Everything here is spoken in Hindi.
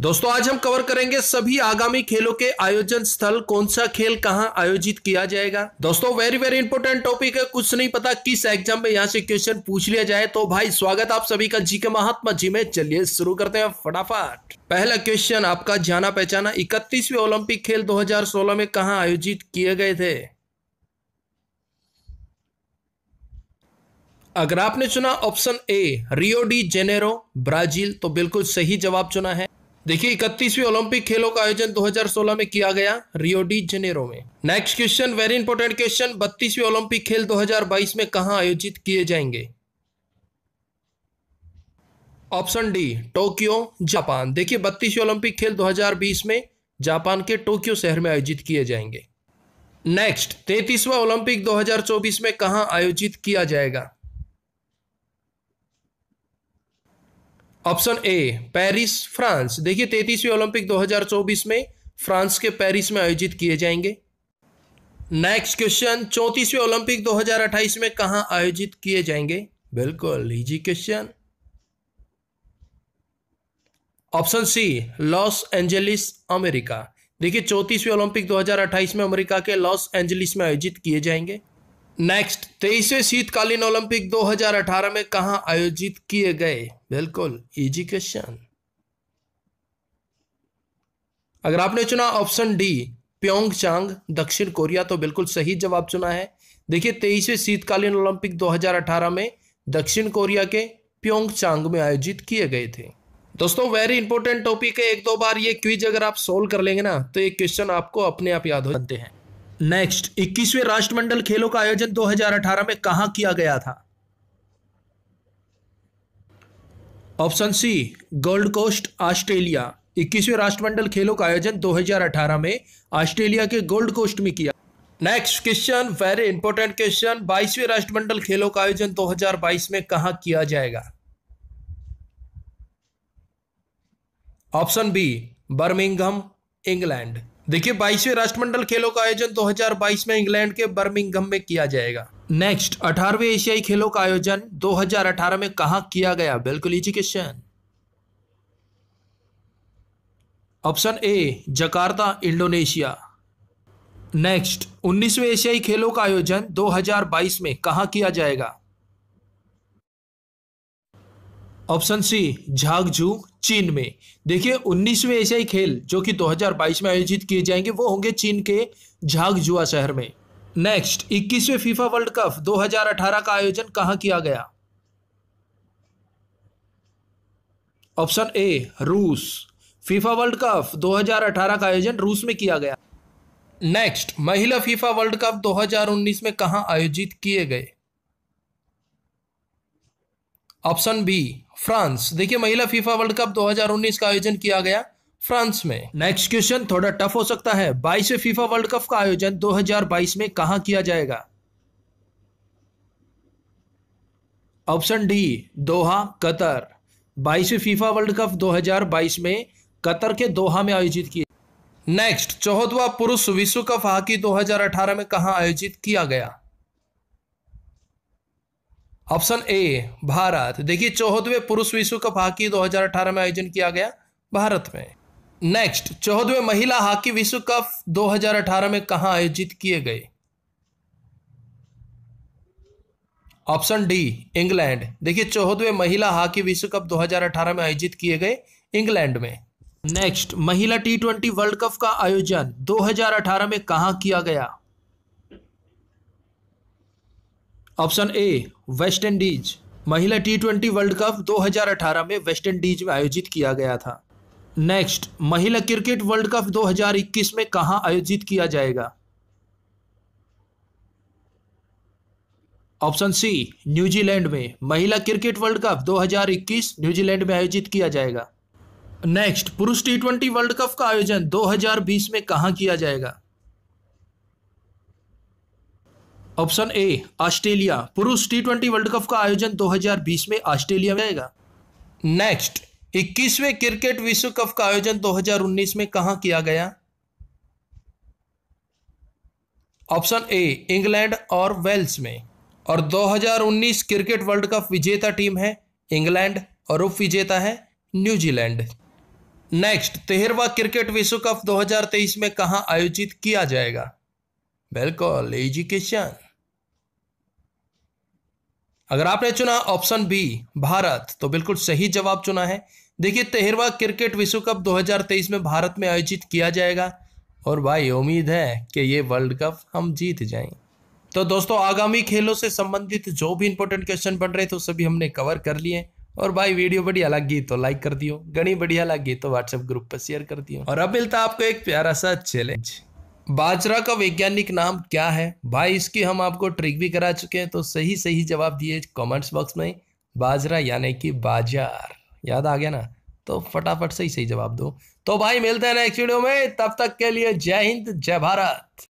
दोस्तों आज हम कवर करेंगे सभी आगामी खेलों के आयोजन स्थल कौन सा खेल कहां आयोजित किया जाएगा दोस्तों वेरी वेरी इंपोर्टेंट टॉपिक है कुछ नहीं पता किस एग्जाम में यहां से क्वेश्चन पूछ लिया जाए तो भाई स्वागत आप सभी का जी के महात्मा जी में चलिए शुरू करते हैं फटाफट पहला क्वेश्चन आपका जाना पहचाना इकतीसवीं ओलंपिक खेल दो में कहा आयोजित किए गए थे अगर आपने चुना option A Rio de Janeiro Brazil तो बिल्कुल सही जवाब चुना है देखिए इकतीसवीं ओलंपिक खेलों का आयोजन 2016 में किया गया रियो डी जेनेरो में next question very important question बत्तीसवीं ओलंपिक खेल 2022 में कहा आयोजित किए जाएंगे ऑप्शन डी टोक्यो जापान देखिए बत्तीसवीं ओलंपिक खेल 2020 में जापान के टोक्यो शहर में आयोजित किए जाएंगे नेक्स्ट तैतीसवा ओलंपिक 2024 में कहा आयोजित किया जाएगा ऑप्शन ए पेरिस फ्रांस देखिए तैतीसवीं ओलंपिक 2024 में फ्रांस के पेरिस में आयोजित किए जाएंगे नेक्स्ट क्वेश्चन चौंतीसवीं ओलंपिक 2028 में कहा आयोजित किए जाएंगे बिल्कुल easy question option C Los Angeles America देखिए चौंतीसवीं ओलंपिक 2028 में अमेरिका के लॉस एंजलिस में आयोजित किए जाएंगे नेक्स्ट तेईसवें शीतकालीन ओलंपिक 2018 में कहा आयोजित किए गए बिल्कुल इजी क्वेश्चन अगर आपने चुना ऑप्शन डी प्योंग चांग दक्षिण कोरिया तो बिल्कुल सही जवाब चुना है देखिए तेईसवें शीतकालीन ओलंपिक 2018 में दक्षिण कोरिया के प्योंग चांग में आयोजित किए गए थे दोस्तों वेरी इंपॉर्टेंट टॉपिक है एक दो बार ये क्विज अगर आप सोल्व कर लेंगे ना तो ये क्वेश्चन आपको अपने आप याद हो जाते हैं नेक्स्ट 21वें राष्ट्रमंडल खेलों का आयोजन 2018 में कहा किया गया था option C Gold Coast Australia इक्कीसवें राष्ट्रमंडल खेलों का आयोजन 2018 में ऑस्ट्रेलिया के गोल्ड कोस्ट में किया next question very important question बाईसवें राष्ट्रमंडल खेलों का आयोजन 2022 में कहा किया जाएगा ऑप्शन बी बर्मिंगम इंग्लैंड देखिए बाईसवें राष्ट्रमंडल खेलों का आयोजन 2022 में इंग्लैंड के बर्मिंगम में किया जाएगा नेक्स्ट अठारहवें एशियाई खेलों का आयोजन 2018 में कहा किया गया बिल्कुल easy question option A Jakarta Indonesia next 19वें एशियाई खेलों का आयोजन 2022 में कहा किया जाएगा ऑप्शन सी झागझू चीन में देखिए 19वें एशियाई खेल जो कि 2022 में आयोजित किए जाएंगे वो होंगे चीन के झागझुआ शहर में नेक्स्ट 21वें फीफा वर्ल्ड कप 2018 का आयोजन कहां किया गया ऑप्शन ए रूस फीफा वर्ल्ड कप 2018 का आयोजन रूस में किया गया नेक्स्ट महिला फीफा वर्ल्ड कप 2019 में कहां आयोजित किए गए ऑप्शन बी फ्रांस देखिए महिला फीफा वर्ल्ड कप 2019 का आयोजन किया गया फ्रांस में नेक्स्ट क्वेश्चन थोड़ा टफ हो सकता है बाईसवें फीफा वर्ल्ड कप का आयोजन 2022 में कहा किया जाएगा ऑप्शन डी दोहा कतर बाईसवें फीफा वर्ल्ड कप 2022 में कतर के दोहा में आयोजित किया नेक्स्ट चौहदवा पुरुष विश्व कप हॉकी 2018 में कहा आयोजित किया गया ऑप्शन ए भारत देखिए चौहदवे पुरुष विश्व कप हॉकी 2018 में आयोजन किया गया भारत में नेक्स्ट चौहदवे महिला हॉकी विश्व कप 2018 में कहा आयोजित किए गए ऑप्शन डी इंग्लैंड देखिए चौहदवे महिला हॉकी विश्व कप 2018 में आयोजित किए गए इंग्लैंड में नेक्स्ट महिला टी ट्वेंटी वर्ल्ड कप का आयोजन 2018 में कहा किया गया ऑप्शन ए वेस्ट इंडीज महिला टी ट्वेंटी वर्ल्ड कप 2018 में वेस्ट इंडीज में आयोजित किया गया था नेक्स्ट महिला क्रिकेट वर्ल्ड कप 2021 में कहा आयोजित किया जाएगा ऑप्शन सी न्यूजीलैंड में महिला क्रिकेट वर्ल्ड कप 2021 न्यूजीलैंड में आयोजित किया जाएगा नेक्स्ट पुरुष टी ट्वेंटी वर्ल्ड कप का आयोजन 2020 में कहा किया जाएगा ऑप्शन ए ऑस्ट्रेलिया पुरुष टी ट्वेंटी वर्ल्ड कप का आयोजन 2020 में ऑस्ट्रेलिया में आएगा नेक्स्ट इक्कीसवें क्रिकेट विश्व कप का आयोजन 2019 में कहा किया गया ऑप्शन ए इंग्लैंड और वेल्स में और 2019 क्रिकेट वर्ल्ड कप विजेता टीम है इंग्लैंड और उप विजेता है न्यूजीलैंड नेक्स्ट तेहरवा क्रिकेट विश्व कप 2023 में कहा आयोजित किया जाएगा बिल्कुल एजुकेशन अगर आपने चुना ऑप्शन बी भारत तो बिल्कुल सही जवाब चुना है देखिए तेहरवा क्रिकेट विश्व कप 2023 में भारत में आयोजित किया जाएगा और भाई उम्मीद है कि ये वर्ल्ड कप हम जीत जाएं तो दोस्तों आगामी खेलों से संबंधित जो भी इंपॉर्टेंट क्वेश्चन बन रहे थे सभी हमने कवर कर लिए और भाई वीडियो बढ़िया लगी तो लाइक कर दियो गणी बढ़िया लगी तो व्हाट्सएप ग्रुप पर शेयर कर दियो और अब मिलता आपको एक प्यारा सा चैलेंज बाजरा का वैज्ञानिक नाम क्या है भाई इसकी हम आपको ट्रिक भी करा चुके हैं तो सही सही जवाब दिए कमेंट्स बॉक्स में बाजरा यानी कि बाजार याद आ गया ना तो फटाफट सही सही जवाब दो तो भाई मिलते हैं नेक्स्ट वीडियो में तब तक के लिए जय हिंद जय भारत